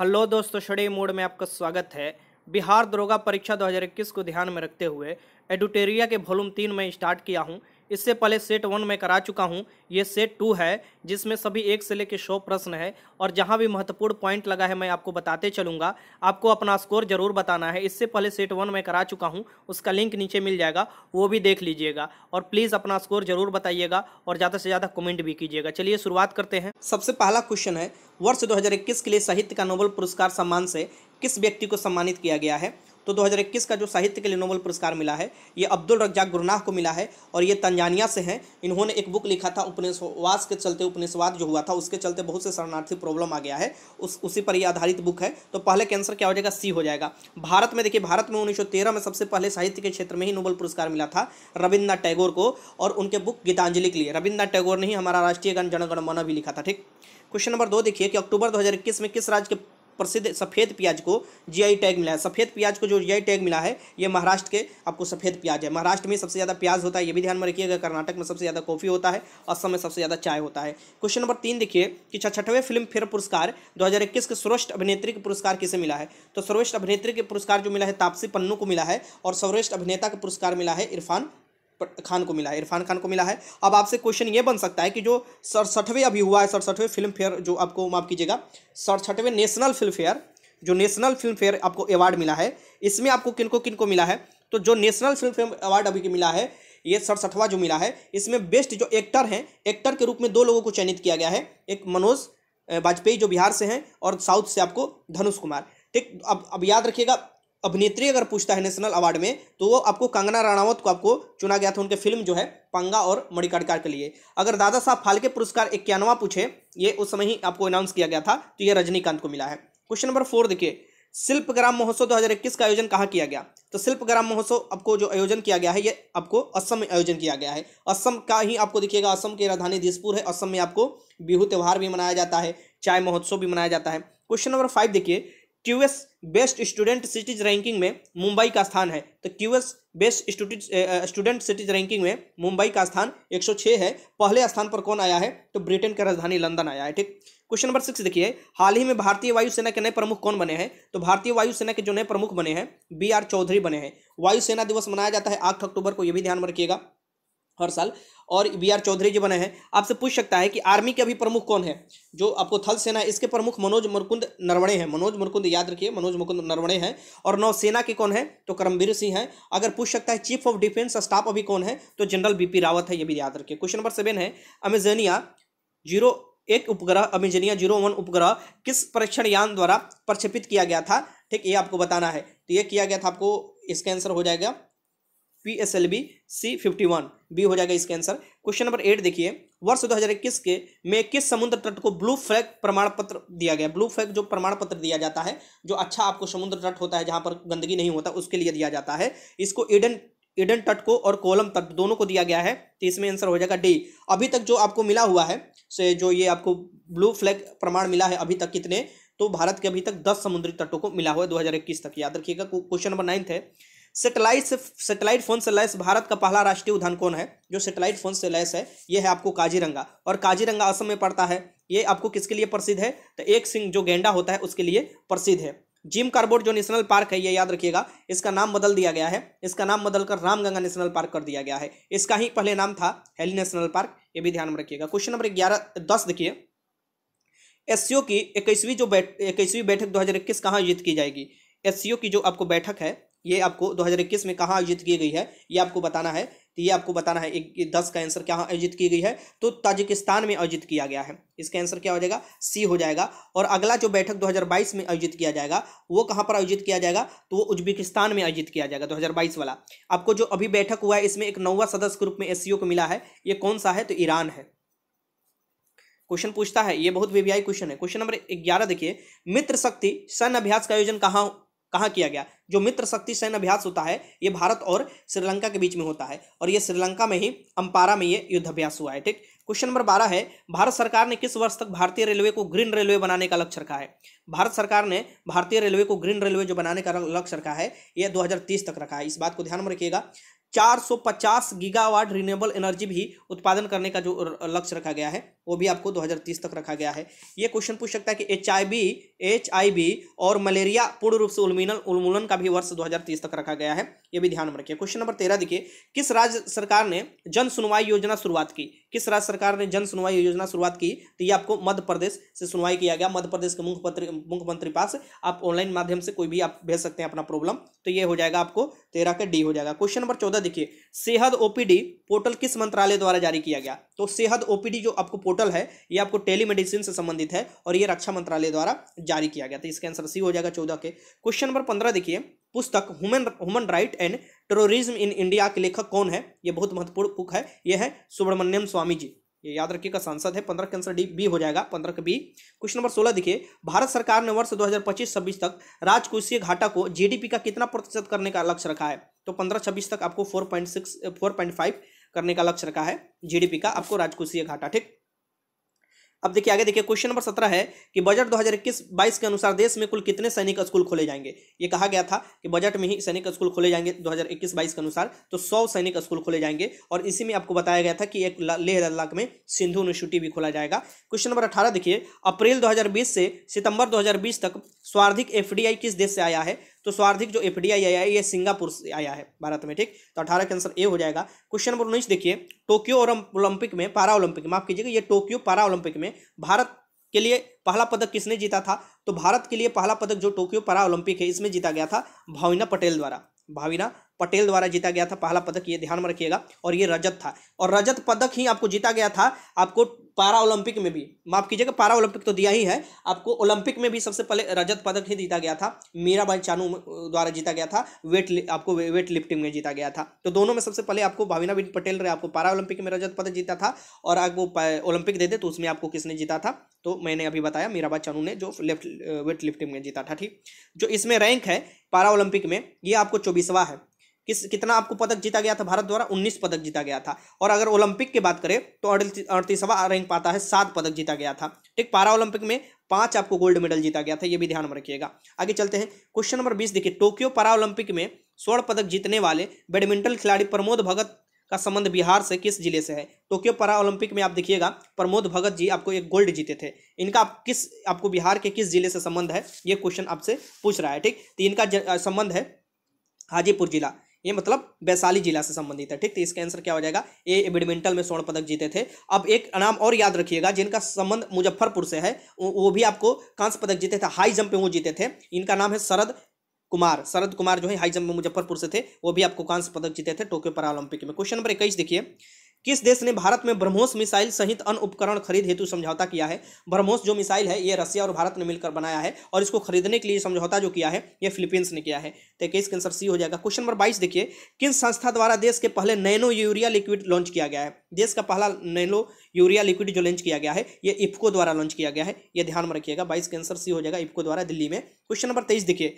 Hello दोस्तों शड़े mode में आपका स्वागत है बिहार दरोगा परीक्षा 2021 को ध्यान में रखते हुए एडुटेरिया के वॉल्यूम तीन में स्टार्ट किया हूँ इससे पहले सेट वन में करा चुका हूँ ये सेट टू है जिसमें सभी एक से लेकर सौ प्रश्न है और जहाँ भी महत्वपूर्ण पॉइंट लगा है मैं आपको बताते चलूँगा आपको अपना स्कोर जरूर बताना है इससे पहले सेट वन में करा चुका हूँ उसका लिंक नीचे मिल जाएगा वो भी देख लीजिएगा और प्लीज़ अपना स्कोर जरूर बताइएगा और ज़्यादा से ज़्यादा कमेंट भी कीजिएगा चलिए शुरुआत करते हैं सबसे पहला क्वेश्चन है वर्ष दो के लिए साहित्य का नोबल पुरस्कार सम्मान से किस व्यक्ति को सम्मानित किया गया है तो 2021 का जो साहित्य के लिए नोबल पुरस्कार मिला है ये अब्दुल रज्जाक गुरनाह को मिला है और ये तंजानिया से हैं इन्होंने एक बुक लिखा था उपनिषवास के चलते उपनिषवाद जो हुआ था उसके चलते बहुत से शरणार्थी प्रॉब्लम आ गया है उस उसी पर ये आधारित बुक है तो पहले कैंसर क्या हो जाएगा सी हो जाएगा भारत में देखिए भारत में उन्नीस में सबसे पहले साहित्य के क्षेत्र में ही नोबल पुरस्कार मिला था रविन्द्रनाथ टैगोर को और उनके बुक गीतांजलि के लिए रविन्द्रनाथ टैगोर ने ही हमारा राष्ट्रीय गण जनगण भी लिखा था ठीक क्वेश्चन नंबर दो देखिए कि अक्टूबर 2021 में किस राज्य के प्रसिद्ध सफ़ेद प्याज को जीआई टैग मिला है सफ़ेद प्याज को जो जीआई टैग मिला है ये महाराष्ट्र के आपको सफ़ेद प्याज है महाराष्ट्र में सबसे ज़्यादा प्याज होता है ये भी ध्यान में रखिएगा कर्नाटक में सबसे ज़्यादा कॉफ़ी होता है असम में सबसे ज़्यादा चाय होता है क्वेश्चन नंबर तीन देखिए कि छठवें फिल्म फेयर पुरस्कार दो के सर्वेष्ठ अभिनेत्री के पुरस्कार किसे मिला है तो सर्वेष्ठ अभिनेत्री के पुरस्कार जो मिला है तापसी पन्नू को मिला है और सर्वेष्ठ अभिनेता का पुरस्कार मिला है इरफान खान को मिला है इरफान खान को मिला है अब आपसे क्वेश्चन ये बन सकता है कि जो सड़सठवें अभी हुआ है सड़सठवें फिल्म फेयर जो आपको माफ़ कीजिएगा सड़सठवें नेशनल फिल्म फेयर जो नेशनल फिल्म फेयर आपको अवार्ड मिला है इसमें आपको किनको किनको मिला है तो जो नेशनल फिल्म फेयर अवार्ड अभी मिला है ये सड़सठवा जो मिला है इसमें बेस्ट जो एक्टर हैं एक्टर के रूप में दो लोगों को चयनित किया गया है एक मनोज वाजपेयी जो बिहार से हैं और साउथ से आपको धनुष कुमार ठीक अब अब याद रखिएगा अभिनेत्री अगर पूछता है नेशनल अवार्ड में तो वो आपको कंगना राणावत को आपको चुना गया था उनके फिल्म जो है पंगा और मणिकड़कार के लिए अगर दादा साहब फालके पुरस्कार इक्यानवा पूछे ये उस समय ही आपको अनाउंस किया गया था तो ये रजनीकांत को मिला है क्वेश्चन नंबर फोर देखिए शिल्प ग्राम महोत्सव 2021 का आयोजन कहाँ किया गया तो शिल्प ग्राम महोत्सव आपको जो आयोजन किया गया है ये आपको असम में आयोजन किया गया है असम का ही आपको देखिएगा असम की राजधानी दिसपुर है असम में आपको बिहू त्यौहार भी मनाया जाता है चाय महोत्सव भी मनाया जाता है क्वेश्चन नंबर फाइव देखिए QS best student cities ranking में मुंबई का स्थान है तो QS best student student cities ranking में मुंबई का स्थान 106 है पहले स्थान पर कौन आया है तो ब्रिटेन की राजधानी लंदन आया है ठीक क्वेश्चन नंबर सिक्स देखिए हाल ही में भारतीय वायुसेना के नए प्रमुख कौन बने हैं तो भारतीय वायुसेना के जो नए प्रमुख बने हैं बी आर चौधरी बने हैं वायुसेना दिवस मनाया जाता है आठ अक्टूबर को यह भी ध्यान में रखिएगा हर साल और बी आर चौधरी जी बने हैं आपसे पूछ सकता है कि आर्मी के अभी प्रमुख कौन है जो आपको थल सेना इसके प्रमुख मनोज मुरकुंद नरवणे हैं मनोज मुरकुंद याद रखिए मनोज मुकुंद नरवणे हैं और नौसेना के कौन है तो करमवीर सिंह हैं अगर पूछ सकता है चीफ ऑफ डिफेंस स्टाफ अभी कौन है तो जनरल बी रावत है ये भी याद रखिए क्वेश्चन नंबर सेवन है अमेजनिया जीरो एक उपग्रह अमेजनिया जीरो वन उपग्रह किस परीक्षण यान द्वारा प्रक्षेपित किया गया था ठीक ये आपको बताना है तो ये किया गया था आपको इसका आंसर हो जाएगा P S L V C fifty one B हो जाएगा इसका आंसर क्वेश्चन नंबर एट देखिए वर्ष 2021 के में किस समुद्र तट को ब्लू फ्लैग प्रमाण पत्र दिया गया ब्लू फ्लैग जो प्रमाण पत्र दिया जाता है जो अच्छा आपको समुद्र तट होता है जहां पर गंदगी नहीं होता उसके लिए दिया जाता है इसको ईडन ईडन तट को और कोलम तट दोनों को दिया गया है तो इसमें आंसर हो जाएगा डी अभी तक जो आपको मिला हुआ है से जो ये आपको ब्लू फ्लैग प्रमाण मिला है अभी तक कितने तो भारत के अभी तक दस समुद्री तटों को मिला हुआ है इक्कीस तक याद रखिएगा क्वेश्चन नंबर नाइन्थ है सेटेलाइट से सेटेलाइट फोन से लैस भारत का पहला राष्ट्रीय उद्यान कौन है जो सेटेलाइट फोन से लैस है ये है आपको काजीरंगा और काजीरंगा असम में पड़ता है ये आपको किसके लिए प्रसिद्ध है तो एक सिंह जो गेंडा होता है उसके लिए प्रसिद्ध है जिम कार्बोर्ड जो नेशनल पार्क है ये याद रखिएगा इसका नाम बदल दिया गया है इसका नाम बदलकर रामगंगा नेशनल पार्क कर दिया गया है इसका ही पहले नाम था हेली नेशनल पार्क ये भी ध्यान में रखिएगा क्वेश्चन नंबर ग्यारह दस देखिए एस की इक्कीसवीं जो बैठ इक्कीसवीं बैठक दो हज़ार इक्कीस कहाँ आयोजित की जाएगी एस की जो आपको बैठक है ये आपको 2021 में कहाँ आयोजित की गई है ये आपको बताना है तो ये आपको बताना है एक दस का आंसर क्या आयोजित की गई है तो ताजिकिस्तान में आयोजित किया गया है इसका आंसर क्या हो जाएगा सी हो जाएगा और अगला जो बैठक 2022 में आयोजित किया जाएगा वो कहाँ पर आयोजित किया जाएगा तो वो उज्बेकिस्तान में आयोजित किया जाएगा दो वाला आपको जो अभी बैठक हुआ है इसमें एक नौवा सदस्य के रूप में एस को मिला है ये कौन सा है तो ईरान है क्वेश्चन पूछता है ये बहुत वीवीआई क्वेश्चन है क्वेश्चन नंबर ग्यारह देखिए मित्र शक्ति सन अभ्यास का आयोजन कहाँ कहाँ किया गया जो मित्र शक्ति सैन्य अभ्यास होता है ये भारत और श्रीलंका के बीच में होता है और ये श्रीलंका में ही अंपारा में ये युद्धाभ्यास हुआ है ठीक क्वेश्चन नंबर बारह है भारत सरकार ने किस वर्ष तक भारतीय रेलवे को ग्रीन रेलवे बनाने का लक्ष्य रखा है भारत सरकार ने भारतीय रेलवे को ग्रीन रेलवे जो बनाने का लक्ष्य रखा है यह दो तक रखा है इस बात को ध्यान में रखिएगा 450 गीगावाट रिन्यूएबल एनर्जी भी उत्पादन करने का जो लक्ष्य रखा गया है वो भी आपको 2030 तक रखा गया है ये क्वेश्चन पूछ सकता है कि H I V H I V और मलेरिया पूर्ण रूप से उन्मूलन उन्मूलन का भी वर्ष 2030 तक रखा गया है ये भी ध्यान में रखिए क्वेश्चन नंबर तेरह देखिए किस राज्य सरकार ने जन सुनवाई योजना शुरुआत की किस राज्य सरकार ने जन सुनवाई योजना शुरुआत की तो ये आपको मध्य प्रदेश से सुनवाई किया गया मध्य प्रदेश के मुख्यमंत्री मुख्यमंत्री पास आप ऑनलाइन माध्यम से कोई भी आप भेज सकते हैं अपना प्रॉब्लम तो ये हो जाएगा आपको तेरह का डी हो जाएगा क्वेश्चन नंबर चौदह देखिए सेहत ओपीडी पोर्टल किस मंत्रालय द्वारा जारी किया गया तो सेहत ओपीडी जो आपको पोर्टल है ये आपको टेलीमेडिसिन से संबंधित है और ये रक्षा मंत्रालय द्वारा जारी किया गया था इसका आंसर सी हो जाएगा चौदह के क्वेश्चन नंबर पंद्रह देखिए पुस्तक human human right and terrorism in India के लेखक कौन है ये बहुत महत्वपूर्ण बुक है ये है सुब्रमण्यम स्वामी जी ये याद रखिएगा सांसद है पंद्रह के आंसर डी बी हो जाएगा पंद्रह के बी क्वेश्चन नंबर सोलह देखिए भारत सरकार ने वर्ष दो हजार पच्चीस छब्बीस तक राजकोषीय घाटा को जीडीपी का कितना प्रतिशत करने का लक्ष्य रखा है तो पंद्रह छब्बीस तक आपको four point six four point five करने का लक्ष्य रखा है जीडीपी का आपको राजकोषीय घाटा ठीक अब देखिए आगे देखिए क्वेश्चन नंबर सत्रह है कि बजट 2021-22 के अनुसार देश में कुल कितने सैनिक स्कूल खोले जाएंगे ये कहा गया था कि बजट में ही सैनिक स्कूल खोले जाएंगे 2021-22 के अनुसार तो 100 सैनिक स्कूल खोले जाएंगे और इसी में आपको बताया गया था कि एक लेह लद्दाख में सिंधु यूनिवर्सिटी भी खोला जाएगा क्वेश्चन नंबर अठारह देखिए अप्रैल दो से सितंबर दो तक स्वार्धिक एफ किस देश से आया है तो स्वार्धिक जो एफ आया है ये सिंगापुर से आया है भारत में ठीक तो अठारह का आंसर ए हो जाएगा क्वेश्चन नंबर उन्नीस देखिए टोक्यो ओलंपिक में पारा ओलंपिक माफ कीजिएगा ये टोक्यो पारा ओलंपिक में भारत के लिए पहला पदक किसने जीता था तो भारत के लिए पहला पदक जो टोक्यो पारा ओलंपिक है इसमें जीता गया था भाविना पटेल द्वारा भाविना पटेल द्वारा जीता गया था पहला पदक ये ध्यान में रखिएगा और ये रजत था और रजत पदक ही आपको जीता गया था आपको पारा ओलंपिक में भी माफ कीजिएगा पारा ओलंपिक तो दिया ही है आपको ओलंपिक में भी सबसे पहले रजत पदक ही जीता गया था मीराबाई चानू द्वारा जीता गया था वेट आपको वेट लिफ्टिंग में जीता गया था तो दोनों में सबसे पहले आपको भाविना बिन पटेल ने आपको पारा ओलंपिक में रजत पदक जीता था और आपको ओलंपिक दे दे तो उसमें आपको किसने जीता था तो मैंने अभी बताया मीराबाई चानू ने जो लेफ्ट वेट लिफ्टिंग में जीता था ठीक जो इसमें रैंक है पारा ओलंपिक में ये आपको चौबीसवा है किस कितना आपको पदक जीता गया था भारत द्वारा 19 पदक जीता गया था और अगर ओलंपिक की बात करें तो अड़तीसवा रैंक पाता है सात पदक जीता गया था ठीक पारा ओलंपिक में पांच आपको गोल्ड मेडल जीता गया था ये भी ध्यान में रखिएगा आगे चलते हैं क्वेश्चन नंबर बीस देखिए टोक्यो पारा ओलंपिक में स्वर्ण पदक जीतने वाले बैडमिंटन खिलाड़ी प्रमोद भगत का संबंध बिहार से किस जिले से है टोक्यो पारा ओलंपिक में आप देखिएगा प्रमोद भगत जी आपको एक गोल्ड जीते थे इनका आप किस आपको बिहार के किस जिले से संबंध है ये क्वेश्चन आपसे पूछ रहा है ठीक तो इनका संबंध है हाजीपुर जिला ये मतलब वैशाली जिला से संबंधित है ठीक तो इसका आंसर क्या हो जाएगा ये बैडमिंटन में स्वर्ण पदक जीते थे अब एक नाम और याद रखिएगा जिनका संबंध मुजफ्फरपुर से है वो भी आपको कांस्य पदक जीते थे हाई जंप में वो जीते थे इनका नाम है शरद कुमार शरद कुमार जो है हाई जंप में मुजफ्फरपुर से थे वो भी आपको कांस्य पदक जीते थे टोक्यो पैरालंपिक में क्वेश्चन नंबर इक्कीस देखिए किस देश ने भारत में ब्रह्मोस मिसाइल सहित अन्य उपकरण खरीद हेतु समझौता किया है ब्रह्मोस जो मिसाइल है ये रशिया और भारत ने मिलकर बनाया है और इसको खरीदने के लिए समझौता जो किया है ये फिलीपींस ने किया है तो इक्कीस का आंसर सी हो जाएगा क्वेश्चन नंबर बाईस देखिए किस संस्था द्वारा देश के पहले नैनो यूरिया लिक्विड लॉन्च किया गया है देश का पहला नैनो यूरिया लिक्विड जो लॉन्च किया गया है ये इफ्को द्वारा लॉन्च किया गया है ये ध्यान में रखिएगा बाईस का आंसर सी हो जाएगा इफ्को द्वारा दिल्ली में क्वेश्चन नंबर तेईस देखिए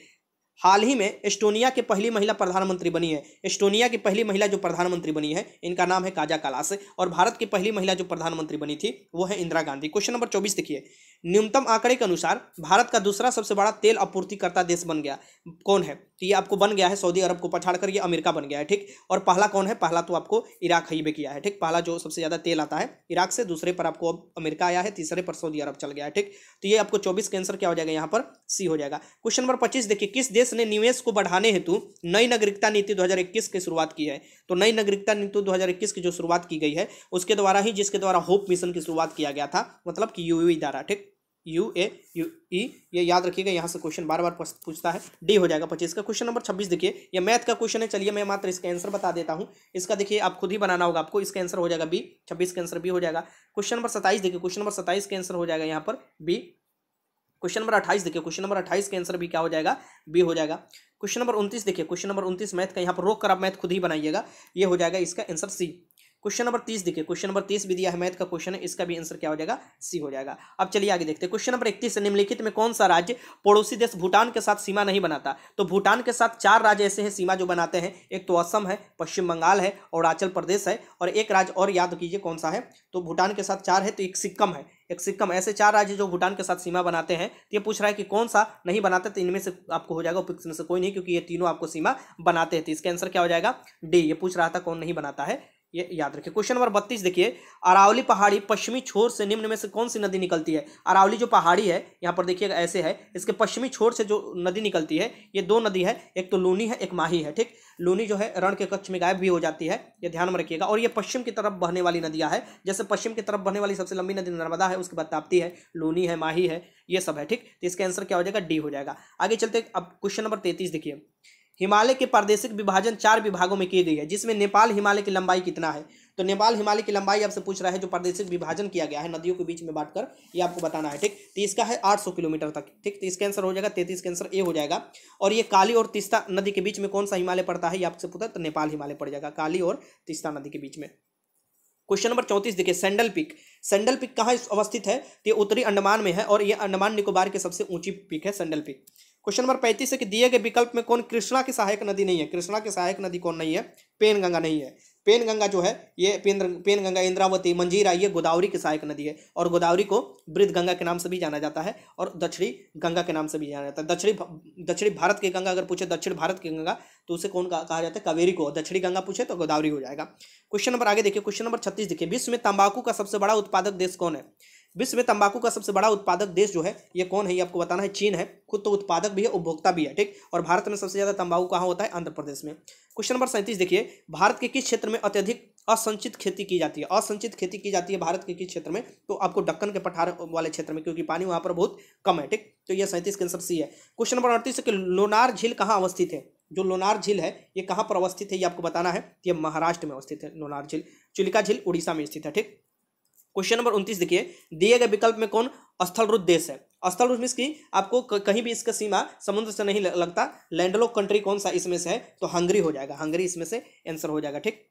हाल ही में एस्टोनिया के पहली महिला प्रधानमंत्री बनी है एस्टोनिया की पहली महिला जो प्रधानमंत्री बनी है इनका नाम है काजा कालास और भारत की पहली महिला जो प्रधानमंत्री बनी थी वो है इंदिरा गांधी क्वेश्चन नंबर चौबीस देखिए न्यूनतम आंकड़े के अनुसार भारत का दूसरा सबसे बड़ा तेल आपूर्तिकर्ता देश बन गया कौन है तो ये आपको बन गया है सऊदी अरब को पछाड़ कर ये अमेरिका बन गया है ठीक और पहला कौन है पहला तो आपको इराक हईबे किया है ठीक पहला जो सबसे ज़्यादा तेल आता है इराक से दूसरे पर आपको अब अमेरिका आया है तीसरे पर सऊदी अरब चल गया है ठीक तो ये आपको चौबीस के आंसर क्या हो जाएगा यहाँ पर सी हो जाएगा क्वेश्चन नंबर पच्चीस देखिए किस देश ने निवेश को बढ़ाने हेतु नई नागरिकता नीति दो की शुरुआत की है तो नई नागरिकता नीति दो की जो शुरुआत की गई है उसके द्वारा ही जिसके द्वारा होप मिशन की शुरुआत किया गया था मतलब कि यू द्वारा ठीक यू ए यू ई ये याद रखिएगा यहाँ से क्वेश्चन बार बार पूछता है डी हो जाएगा पच्चीस का क्वेश्चन नंबर छब्बीस देखिए ये मैथ का क्वेश्चन है चलिए मैं मात्र इसका आंसर बता देता हूँ इसका देखिए आप खुद ही बनाना होगा आपको इसका आंसर हो जाएगा बी छब्बीस का आंसर बी हो जाएगा क्वेश्चन नंबर सत्ताईस देखिए क्वेश्चन नंबर सत्ताईस का आंसर हो जाएगा यहाँ पर बी क्वेश्चन नंबर अट्ठाईस देखिए क्वेश्चन नंबर अट्ठाईस का आंसर भी क्या हो जाएगा बी हो जाएगा क्वेश्चन नंबर उनतीस देखिए क्वेश्चन नंबर उनतीस मैथ का यहाँ पर रोक कर आप मैथ खुद ही बनाइएगा ये हो जाएगा इसका आंसर सी क्वेश्चन नंबर तीस देखिए क्वेश्चन नंबर तीस विधि अहमद का क्वेश्चन है इसका भी आंसर क्या हो जाएगा सी हो जाएगा अब चलिए आगे देखते हैं क्वेश्चन नंबर इकतीस निम्नलिखित में कौन सा राज्य पड़ोसी देश भूटान के साथ सीमा नहीं बनाता तो भूटान के साथ चार राज्य ऐसे हैं सीमा जो बनाते हैं एक तो असम है पश्चिम बंगाल है अरुणाचल प्रदेश है और एक राज्य और याद कीजिए कौन सा है तो भूटान के साथ चार है तो एक सिक्किम है एक सिक्किम ऐसे चार राज्य जो भूटान के साथ सीमा बनाते हैं तो ये पूछ रहा है कि कौन सा नहीं बनाते तो इनमें से आपको हो जाएगा उपयुक्त में से कोई नहीं क्योंकि ये तीनों आपको सीमा बनाते हैं तो इसका आंसर क्या हो जाएगा डी ये पूछ रहा था कौन नहीं बनाता है ये याद रखिए क्वेश्चन नंबर बत्तीस देखिए अरावली पहाड़ी पश्चिमी छोर से निम्न में से कौन सी नदी निकलती है अरावली जो पहाड़ी है यहाँ पर देखिएगा ऐसे है इसके पश्चिमी छोर से जो नदी निकलती है ये दो नदी है एक तो लूनी है एक माही है ठीक लूनी जो है रण के कक्ष में गायब भी हो जाती है ये ध्यान में रखिएगा और ये पश्चिम की तरफ बहने वाली नदियाँ है जैसे पश्चिम की तरफ बहने वाली सबसे लंबी नदी नर्मदा है उसके बाद ताप्ती है लूनी है माही है ये सब है ठीक तो इसका आंसर क्या हो जाएगा डी हो जाएगा आगे चलते अब क्वेश्चन नंबर तैतीस देखिए हिमालय के प्रादेशिक विभाजन चार विभागों में की गई है जिसमें नेपाल हिमालय की लंबाई कितना है तो नेपाल हिमालय की लंबाई आपसे पूछ रहा है जो प्रादेशिक विभाजन किया गया है नदियों के बीच में बांटकर ये आपको बताना है ठीक तो इसका है 800 किलोमीटर तक ठीक तो इसका आंसर हो जाएगा तैतीस का आंसर ए हो जाएगा और ये काली और तिस्ता नदी के बीच में कौन सा हिमालय पड़ता है ये आपसे पूछा तो नेपाल हिमालय पड़ जाएगा काली और तिस्ता नदी के बीच में क्वेश्चन नंबर चौंतीस देखिए सेंडल पिक सेंडल पिक कहाँ अवस्थित है तो ये उत्तरी अंडमान में है और ये अंडमान निकोबार की सबसे ऊंची पिक है सेंडल पिक क्वेश्चन नंबर पैंतीस है कि दिए गए विकल्प में कौन कृष्णा की सहायक नदी नहीं है कृष्णा की सहायक नदी कौन नहीं है पेन गंगा नहीं है पेन गंगा जो है ये पेन गंगा इंद्रावती मंजीरा ये गोदावरी की सहायक नदी है और गोदावरी को वृद्ध गंगा के नाम से भी जाना जाता है और दक्षिणी गंगा के नाम से भी जाना जाता है दक्षिणी दक्षिणी भारत की गंगा अगर पूछे दक्षिण भारत की गंगा तो उसे कौन कहा जाता है कावेरी को दक्षिणी गंगा पूछे तो गोदावरी हो जाएगा क्वेश्चन नंबर आगे देखिए क्वेश्चन नंबर छत्तीस देखिए विश्व में तंबाकू का सबसे बड़ा उत्पादक देश कौन है विश्व में तंबाकू का सबसे बड़ा उत्पादक देश जो है ये कौन है ये आपको बताना है चीन है खुद तो उत्पादक भी है उपभोक्ता भी है ठीक और भारत में सबसे ज़्यादा तंबाकू कहाँ होता है आंध्र प्रदेश में क्वेश्चन नंबर सैंतीस देखिए भारत के किस क्षेत्र में अत्यधिक असंचित खेती की जाती है असंचित खेती की जाती है भारत के किस क्षेत्र में तो आपको डक्कन के पठार वाले क्षेत्र में क्योंकि पानी वहाँ पर बहुत कम है ठीक तो ये सैंतीस के आंसर सी है क्वेश्चन नंबर अड़तीस कि लोनार झील कहाँ अवस्थित है जो लोनार झील है ये कहाँ पर अवस्थित है ये आपको बताना है ये महाराष्ट्र में अवस्थित है लोनार झील चिलिका झील उड़ीसा में स्थित है ठीक क्वेश्चन नंबर उनतीस देखिए दिए गए विकल्प में कौन स्थल रूप देश है स्थल रूप की आपको कहीं भी इसका सीमा समुद्र से नहीं लगता लैंडलॉक कंट्री कौन सा इसमें से है तो हंगरी हो जाएगा हंगरी इसमें से आंसर हो जाएगा ठीक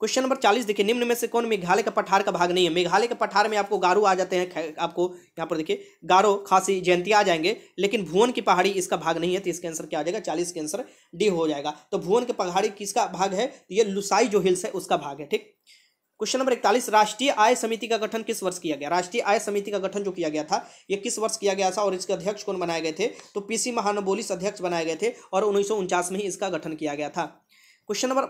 क्वेश्चन नंबर चालीस देखिए निम्न में से कौन मेघालय का पठार का भाग नहीं है मेघालय के पठार में आपको गारू आ जाते हैं आपको यहाँ पर देखिए गारो खासी जयंती आ जाएंगे लेकिन भुवन की पहाड़ी इसका भाग नहीं है तो इसका आंसर क्या आ जाएगा चालीस के आंसर डी हो जाएगा तो भुवन की पहाड़ी किसका भाग है तो ये लुसाई जो हिल्स है उसका भाग है ठीक क्वेश्चन नंबर इकतालीस राष्ट्रीय आय समिति का गठन किस वर्ष किया गया राष्ट्रीय आय समिति का गठन जो किया गया था यह किस वर्ष किया गया था और इसके अध्यक्ष कौन बनाए गए थे तो पीसी महानबोलिस अध्यक्ष बनाए गए थे और उन्नीस में ही इसका गठन किया गया था क्वेश्चन नंबर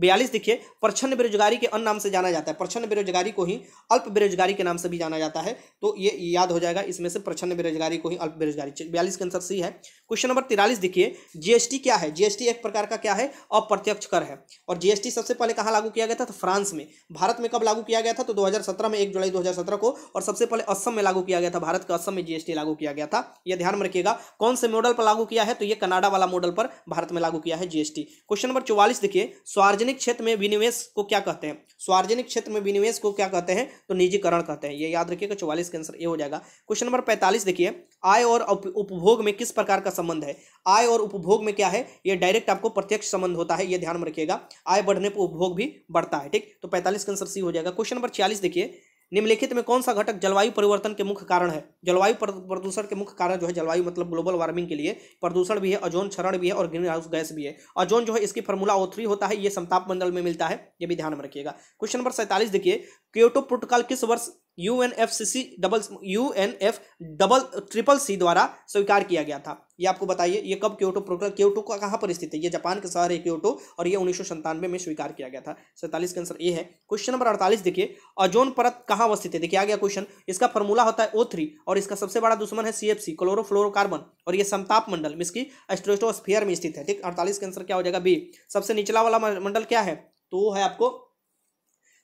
बयालीस देखिए प्रछन्न बेरोजगारी के अन्य नाम से जाना जाता है प्रछन्न बेरोजगारी को ही अल्प बेरोजगारी के नाम से भी जाना जाता है तो ये याद हो जाएगा इसमें से प्रछन्न बेरोजगारी को ही अल्प बेरोजगारी बयालीस का आंसर सी है क्वेश्चन नंबर तिरालीस देखिए जीएसटी क्या है जीएसटी एक प्रकार का क्या है अप्रत्यक्ष कर है और जीएसटी सबसे पहले कहाँ लागू किया गया था तो फ्रांस में भारत में कब लागू किया गया था तो दो में एक जुलाई दो को और सबसे पहले असम में लागू किया गया था भारत के असम में जीएसटी लागू किया गया था यह ध्यान में रखिएगा कौन से मॉडल पर लागू किया है तो ये कनाडा वाला मॉडल पर भारत में लागू किया है जीएसटी क्वेश्चन नंबर चौवालीस उनतालीस देखिए सार्वजनिक क्षेत्र में विनिवेश को क्या कहते हैं सार्वजनिक क्षेत्र में विनिवेश को क्या कहते हैं तो निजीकरण कहते हैं ये याद रखिएगा चौवालीस का आंसर ये हो जाएगा क्वेश्चन नंबर पैंतालीस देखिए आय और उपभोग में किस प्रकार का संबंध है आय और उपभोग में क्या है ये डायरेक्ट आपको प्रत्यक्ष संबंध होता है ये ध्यान में रखिएगा आय बढ़ने पर उपभोग भी बढ़ता है ठीक तो पैंतालीस का आंसर सी हो जाएगा क्वेश्चन नंबर छियालीस देखिए निम्नलिखित में कौन सा घटक जलवायु परिवर्तन के मुख्य कारण है जलवायु प्रदूषण के मुख्य कारण जो है जलवायु मतलब ग्लोबल वार्मिंग के लिए प्रदूषण भी है ओजोन क्षरण भी है और ग्रीन हाउस गैस भी है ओजोन जो है इसकी फॉर्मूला ओ थ्री होता है ये समताप मंडल में मिलता है ये भी ध्यान में रखिएगा क्वेश्चन नंबर सैंतालीस देखिए क्योटो प्रोटोकॉल किस वर्ष U N F C C double U N F double triple C द्वारा स्वीकार किया गया था ये आपको बताइए ये कब क्योटो प्रोटोकॉल क्योटो का कहाँ पर स्थित है ये जापान का शहर है क्योटो और ये उन्नीस में स्वीकार किया गया था सैंतालीस का आंसर ए है क्वेश्चन नंबर अड़तालीस देखिए ओजोन परत कहाँ अवस्थित है देखिए आ गया क्वेश्चन इसका फॉर्मूला होता है ओ और इसका सबसे बड़ा दुश्मन है सी एफ सी क्लोरोफ्लोरोकार्बन और ये समताप मंडल इसकी एस्ट्रोस्टोस्फियर में स्थित है ठीक अड़तालीस का आंसर क्या हो जाएगा बी सबसे निचला वाला मंडल क्या है तो है आपको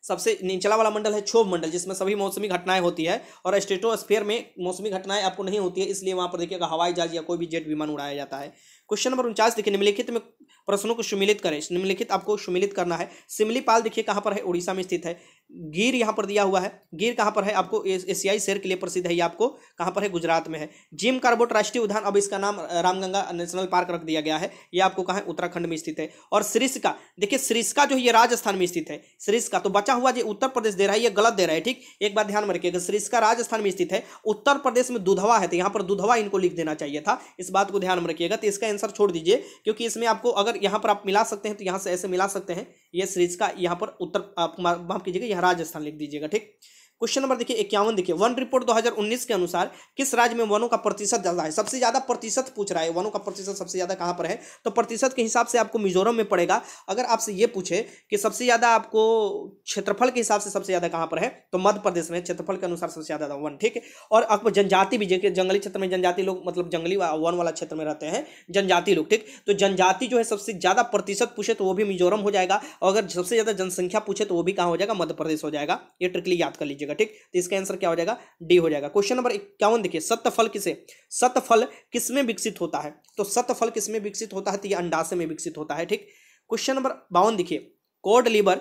सबसे निचला वाला मंडल है क्षोभ मंडल जिसमें सभी मौसमी घटनाएं होती है और स्टेटोस्फेयर में मौसमी घटनाएं आपको नहीं होती है इसलिए वहां पर देखिएगा हवाई जहाज या कोई भी जेट विमान उड़ाया जाता है क्वेश्चन नंबर उनचास देखिए निम्नलिखित में प्रश्नों को सुमिलित करें निम्नलिखित आपको सुमिलित करना है सिमलीपाल देखिए कहाँ पर है उड़ीसा में स्थित है गिर यहाँ पर दिया हुआ है गिर कहाँ पर है आपको एशियाई शेर के लिए प्रसिद्ध है ये आपको कहाँ पर है गुजरात में है जिम कार्बोट राष्ट्रीय उद्यान अब इसका नाम रामगंगा नेशनल पार्क रख दिया गया है ये आपको कहाँ है उत्तराखंड में स्थित है और श्रीसका देखिए श्रीसका जो है ये राजस्थान में स्थित है श्रीसका तो बचा हुआ जो उत्तर प्रदेश दे रहा है ये गलत दे रहा है ठीक एक बात ध्यान में रखिएगा श्रीसका राजस्थान में स्थित है उत्तर प्रदेश में दुधवा है तो यहाँ पर दुधवा इनको लिख देना चाहिए था इस बात को ध्यान में रखिएगा तो इसका आंसर छोड़ दीजिए क्योंकि इसमें आपको अगर यहाँ पर आप मिला सकते हैं तो यहाँ से ऐसे मिला सकते हैं ये सीरीज का यहाँ पर उत्तर माफ कीजिएगा यहाँ राजस्थान लिख दीजिएगा ठीक क्वेश्चन नंबर देखिए इक्यावन देखिए वन रिपोर्ट 2019 के अनुसार किस राज्य में वनों का प्रतिशत ज़्यादा है सबसे ज़्यादा प्रतिशत पूछ रहा है वनों का प्रतिशत सबसे ज़्यादा कहाँ पर है तो प्रतिशत के हिसाब से आपको मिजोरम में पड़ेगा अगर आपसे ये पूछे कि सबसे ज़्यादा आपको क्षेत्रफल के हिसाब से सबसे ज़्यादा कहाँ पर है तो मध्य प्रदेश में क्षेत्रफल के अनुसार सबसे ज़्यादा वन ठीक है और आपको जनजाति भी जंगली क्षेत्र में जनजाति लोग मतलब जंगली वन वाला क्षेत्र में रहते हैं जनजाति लोग ठीक तो जनजाति जो है सबसे ज़्यादा प्रतिशत पूछे तो वो भी मिजोरम हो जाएगा और अगर सबसे ज़्यादा जनसंख्या पूछे तो वो भी कहाँ हो जाएगा मध्य प्रदेश हो जाएगा ये ट्रिकली याद कर लीजिए लीजिएगा ठीक तो इसका आंसर क्या हो जाएगा डी हो जाएगा क्वेश्चन नंबर इक्यावन देखिए सत्यफल किसे सत्यफल किसमें विकसित होता है तो सत्यफल किसमें विकसित होता है तो यह अंडाशय में विकसित होता है ठीक क्वेश्चन नंबर बावन देखिए कोड लीवर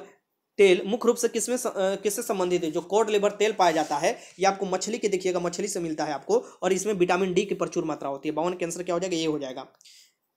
तेल मुख्य रूप से किसमें किससे संबंधित है जो कोड लेबर तेल पाया जाता है ये आपको मछली के देखिएगा मछली से मिलता है आपको और इसमें विटामिन डी की प्रचुर मात्रा होती है बावन कैंसर क्या हो जाएगा ये हो जाएगा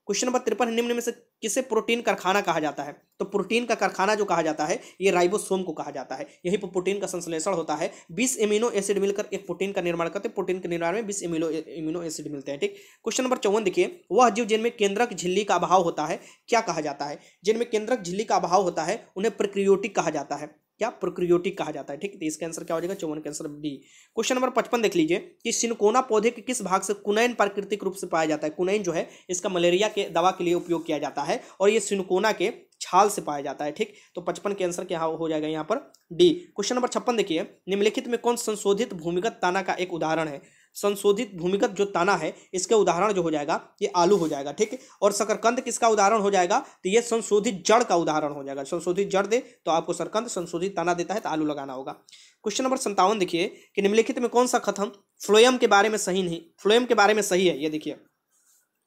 क्वेश्चन नंबर तिरपन निम्न में से किसे प्रोटीन कारखाना कहा जाता है तो प्रोटीन का कारखाना जो कहा जाता है ये राइबोसोम को कहा जाता है यही पर प्रोटीन का संश्लेषण होता है बीस एमिनो एसिड मिलकर एक प्रोटीन का निर्माण करते हैं प्रोटीन के निर्माण में बीस एमिनो एमिनो एसिड मिलते हैं ठीक क्वेश्चन नंबर चौवन देखिए वह जीव जिनमें केंद्रक झिल्ली का अभाव होता है क्या कहा जाता है जिनमें केंद्रक झिल्ली का अभाव होता है उन्हें प्रक्रियोटिक कहा जाता है या प्रोक्रियोटिक कहा जाता है ठीक है तो इसका आंसर क्या हो जाएगा चौवन का आंसर डी क्वेश्चन नंबर पचपन देख लीजिए कि सिनकोना पौधे के किस भाग से कुनैन प्राकृतिक रूप से पाया जाता है कुनैन जो है इसका मलेरिया के दवा के लिए उपयोग किया जाता है और ये सिनकोना के छाल से पाया जाता है ठीक तो पचपन के आंसर क्या हो जाएगा यहाँ पर डी क्वेश्चन नंबर छप्पन देखिए निम्नलिखित में कौन संशोधित भूमिगत ताना का एक उदाहरण है संशोधित भूमिगत जो ताना है इसका उदाहरण जो हो जाएगा ये आलू हो जाएगा ठीक है और सकरकंद किसका उदाहरण हो जाएगा तो ये संशोधित जड़ का उदाहरण हो जाएगा संशोधित जड़ दे तो आपको सरकंद संशोधित ताना देता है तो आलू लगाना होगा क्वेश्चन नंबर संतावन देखिए कि निम्नलिखित में कौन सा कथन फ्लोयम के बारे में सही नहीं फ्लोयम के बारे में सही है ये देखिए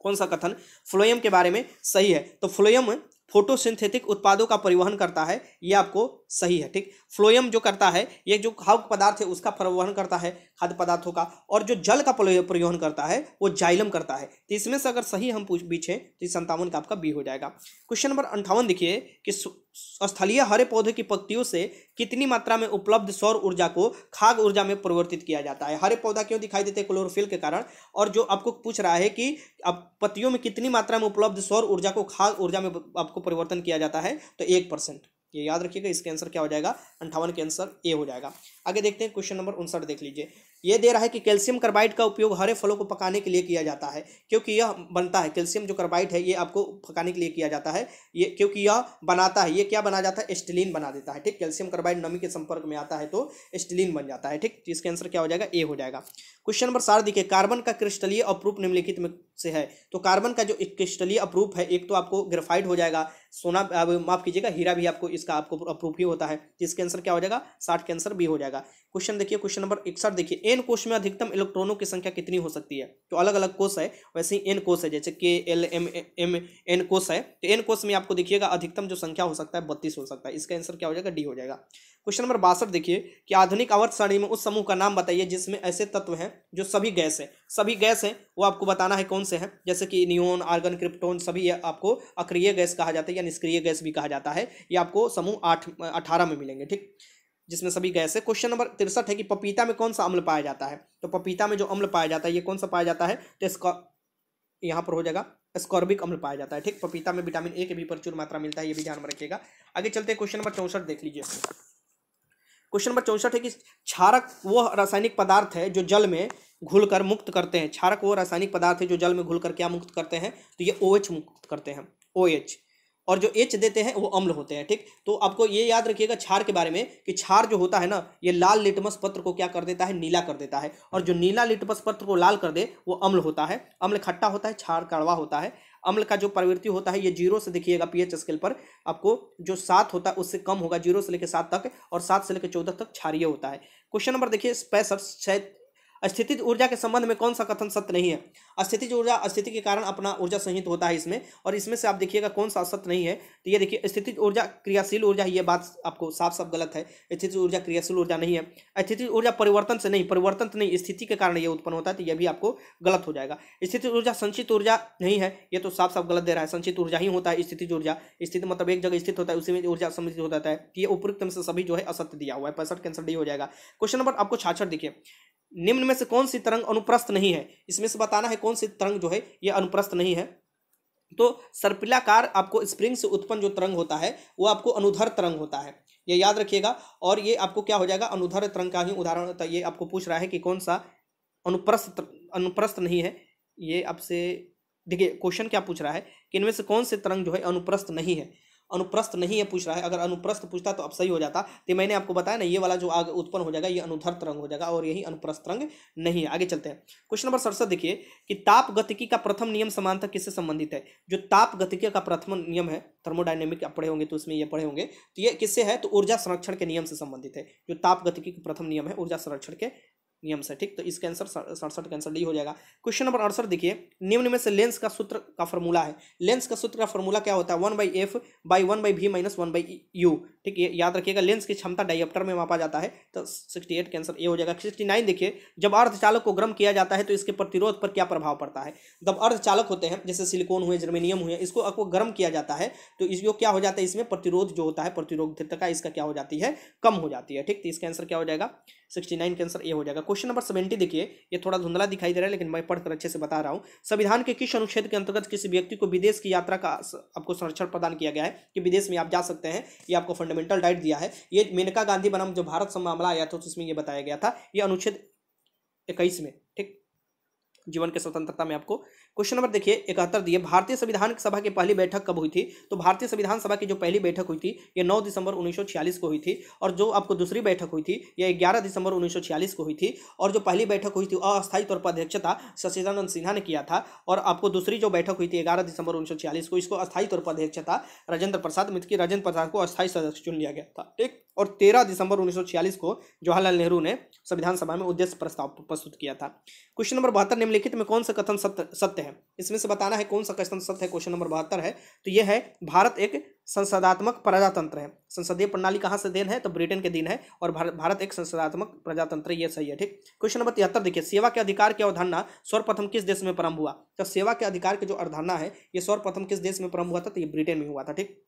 कौन सा कथन फ्लोयम के बारे में सही है तो फ्लोयम फोटोसिंथेटिक उत्पादों का परिवहन करता है ये आपको सही है ठीक फ्लोयम जो करता है ये जो खाद्य पदार्थ है उसका परिवहन करता है खाद्य पदार्थों का और जो जल का परिवहन करता है वो जाइलम करता है तो इसमें से अगर सही हम पूछ पीछे तो संतावन का आपका बी हो जाएगा क्वेश्चन नंबर अंठावन देखिए कि स्थलीय हरे पौधे की पत्तियों से कितनी मात्रा में उपलब्ध सौर ऊर्जा को खाग ऊर्जा में परिवर्तित किया जाता है हरे पौधा क्यों दिखाई देते हैं क्लोरोफिल के कारण और जो आपको पूछ रहा है कि अब पत्तियों में कितनी मात्रा में उपलब्ध सौर ऊर्जा को खाग ऊर्जा में आपको परिवर्तन किया जाता है तो एक परसेंट ये याद रखिएगा इसके आंसर क्या हो जाएगा अंठावन के आंसर ए हो जाएगा आगे देखते हैं क्वेश्चन नंबर उनसठ देख लीजिए ये दे रहा है कि कैल्शियम कार्बाइड का उपयोग हरे फलों को पकाने के लिए किया जाता है क्योंकि यह बनता है कैल्शियम जो कार्बाइड है ये आपको पकाने के लिए किया जाता है ये क्योंकि यह बनाता है ये क्या बना जाता है स्टिलीन बना देता है ठीक कैल्शियम कार्बाइड नमी के संपर्क में आता है तो स्टिलीन बन जाता है ठीक इसका आंसर क्या हो जाएगा ए हो जाएगा क्वेश्चन नंबर सात देखिए कार्बन का क्रिस्टलीय अप्रूप निम्नलिखित में से है तो कार्बन का जो क्रिस्टलीय अप्रूप है एक तो आपको ग्रेफाइड हो जाएगा सोना माफ कीजिएगा हीरा भी आपको इसका आपको अप्रूप ही होता है जिसके आंसर क्या हो जाएगा साठ के आंसर बी हो जाएगा क्वेश्चन देखिए क्वेश्चन नंबर इकसठ देखिए एन कोश में अधिकतम इलेक्ट्रॉनों की संख्या कितनी हो सकती है तो अलग अलग कोश है वैसे ही एन कोश है जैसे के एल एम एम एन कोश है तो एन कोश में आपको देखिएगा अधिकतम जो संख्या हो सकता है बत्तीस हो सकता है इसका आंसर क्या हो जाएगा डी हो जाएगा क्वेश्चन नंबर बासठ देखिए कि आधुनिक आवर्त सारणी में उस समूह का नाम बताइए जिसमें ऐसे तत्व हैं जो सभी गैस है सभी गैस हैं वो आपको बताना है कौन से हैं जैसे कि नियोन आर्गन क्रिप्टोन सभी आपको अक्रिय गैस कहा जाता है या निष्क्रिय गैस भी कहा जाता है ये आपको समूह आठ अठारह में मिलेंगे ठीक जिसमें सभी गैस है क्वेश्चन नंबर तिरसठ है कि पपीता में कौन सा अम्ल पाया जाता है तो पपीता में जो अम्ल पाया जाता है ये कौन सा पाया जाता है तो इसका यहाँ पर हो जाएगा स्कॉर्बिक अम्ल पाया जाता है ठीक पपीता में विटामिन ए के भी प्रचुर मात्रा मिलता है ये भी ध्यान में रखिएगा आगे चलते हैं क्वेश्चन नंबर चौंसठ देख लीजिए क्वेश्चन नंबर चौंसठ है कि क्षारक वो रासायनिक पदार्थ है जो जल में घुलकर मुक्त करते हैं क्षारक वो रासायनिक पदार्थ है जो जल में घुलकर क्या मुक्त करते हैं तो ये ओ OH मुक्त करते हैं ओ OH. और जो एच देते हैं वो अम्ल होते हैं ठीक तो आपको ये याद रखिएगा छार के बारे में कि छार जो होता है ना ये लाल लिटमस पत्र को क्या कर देता है नीला कर देता है और जो नीला लिटमस पत्र को लाल कर दे वो अम्ल होता है अम्ल खट्टा होता है छार कड़वा होता है अम्ल का जो प्रवृत्ति होता है ये जीरो से देखिएगा पीएच स्केल पर आपको जो सात होता है उससे कम होगा जीरो से लेकर सात तक और सात से लेकर चौदह तक क्षारीय होता है क्वेश्चन नंबर देखिए पैंसठ स्थिति ऊर्जा के संबंध में कौन सा कथन सत्य नहीं है स्थिति ऊर्जा स्थिति के कारण अपना ऊर्जा संहित होता है इसमें और इसमें से आप देखिएगा कौन सा सत्य नहीं है तो ये देखिए स्थिति ऊर्जा क्रियाशील ऊर्जा ये बात आपको साफ साफ गलत है स्थिति ऊर्जा क्रियाशील ऊर्जा नहीं है स्थिति ऊर्जा परिवर्तन से नहीं परिवर्तन नहीं स्थिति के कारण यह उत्पन्न होता है तो यह भी आपको गलत हो जाएगा स्थिति ऊर्जा संचित ऊर्जा नहीं है ये तो साफ साफ गलत दे रहा है संचित ऊर्जा ही होता है स्थिति ऊर्जा स्थिति मतलब एक जगह स्थित होता है उसी में ऊर्जा संचित हो जाता है तो ये उपयुक्त में से सभी जो है असत्य दिया हुआ है पैसठ कैंसर डी हो जाएगा क्वेश्चन नंबर आपको छाछ देखिए निम्न में से कौन सी तरंग अनुप्रस्थ नहीं है इसमें से बताना है कौन सी तरंग जो है ये अनुप्रस्थ नहीं है तो सर्पिलाकार आपको स्प्रिंग से उत्पन्न जो तरंग होता है वो आपको अनुधर तरंग होता है ये याद रखिएगा और ये आपको क्या हो जाएगा अनुधर तरंग का ही उदाहरण होता है ये आपको पूछ रहा है कि कौन सा अनुप्रस्थ अनुप्रस्थ नहीं है ये आपसे देखिए क्वेश्चन क्या पूछ रहा है कि इनमें से कौन से तरंग जो है अनुप्रस्थ नहीं है अनुप्रस्थ नहीं है पूछ रहा है अगर अनुप्रस्थ पूछता तो अब सही हो जाता तो मैंने आपको बताया ना ये वाला जो आग उत्पन्न हो जाएगा ये अनुधर तरंग हो जाएगा और यही अनुप्रस्थ तरंग नहीं है आगे चलते हैं क्वेश्चन नंबर सड़सठ देखिए कि ताप गतिकी का प्रथम नियम समानता किससे संबंधित है जो ताप गतिकी का प्रथम नियम है थर्मोडाइनेमिक पढ़े होंगे तो उसमें ये पढ़े होंगे तो ये किससे है तो ऊर्जा संरक्षण के नियम से संबंधित है जो ताप गतिकी का प्रथम नियम है ऊर्जा संरक्षण के नियम से ठीक तो इसका आंसर सड़सठ का आंसर डी हो जाएगा क्वेश्चन नंबर अड़सठ देखिए निम्न में से लेंस का सूत्र का फॉर्मूला है लेंस का सूत्र का फॉर्मूला क्या होता है one by F by one by V minus one by U ठीक है याद रखिएगा लेंस की क्षमता डायप्टर में मापा जाता है तो सिक्सटी एट का आंसर ए हो जाएगा सिक्सटी नाइन देखिए जब अर्धचालक को गर्म किया जाता है तो इसके प्रतिरोध पर क्या प्रभाव पड़ता है जब अर्धचालक होते हैं जैसे सिलिकोन हुए जर्मेनियम हुए इसको आपको गर्म किया जाता है तो इसको क्या हो जाता है इसमें प्रतिरोध जो होता है प्रतिरोधता इसका क्या हो जाती है कम हो जाती है ठीक तो इसका आंसर क्या हो जाएगा सिक्सटी नाइन का आंसर ए हो जाएगा क्वेश्चन नंबर सेवेंटी देखिए ये थोड़ा धुंधला दिखाई दे रहा है लेकिन मैं पढ़कर अच्छे से बता रहा हूँ संविधान के किस अनुच्छेद के अंतर्गत किसी व्यक्ति को विदेश की यात्रा का आपको संरक्षण प्रदान किया गया है कि विदेश में आप जा सकते हैं ये आपको फंडामेंटल राइट दिया है ये मेनका गांधी बनाम जो भारत से मामला आया था तो उसमें यह बताया गया था ये अनुच्छेद इक्कीस में ठीक जीवन के स्वतंत्रता में आपको क्वेश्चन नंबर देखिए इकहत्तर दिए भारतीय संविधान सभा की पहली बैठक कब हुई थी तो भारतीय संविधान सभा की जो पहली बैठक हुई थी ये 9 दिसंबर 1946 को हुई थी और जो आपको दूसरी बैठक हुई थी ये 11 दिसंबर 1946 को हुई थी और जो पहली बैठक हुई थी अस्थायी तौर पर अध्यक्षता सचिदानंद सिन्हा ने किया था और आपको दूसरी जो बैठक हुई थी ग्यारह दिसंबर उन्नीस को इसको अस्थायी तौर पर अध्यक्षता राजेंद्र प्रसाद मित्र की राजेंद्र प्रसाद को अस्थायी सदस्य चुन लिया गया था ठीक और 13 दिसंबर 1946 को जवाहरलाल नेहरू ने संविधान सभा में उद्देश्य प्रस्ताव प्रस्तुत किया था क्वेश्चन नंबर बहत्तर निम्नलिखित में कौन सा कथन सत्य सत्य है इसमें से बताना है कौन सा कथन सत्य है क्वेश्चन नंबर बहत्तर है तो यह है भारत एक संसदात्मक प्रजातंत्र है संसदीय प्रणाली कहाँ से देन है तो ब्रिटेन के दिन है और भारत एक संसदात्मक प्रजातंत्र यह सही है ठीक क्वेश्चन नंबर तिहत्तर देखिए सेवा के अधिकार की अवधारणा सर्वप्रथम किस देश में प्रारंभ हुआ तो सेवा के अधिकार की जो अवधारणा है यह सर्वप्रथम किस देश में प्रारंभ हुआ था तो ये ब्रिटेन में हुआ था ठीक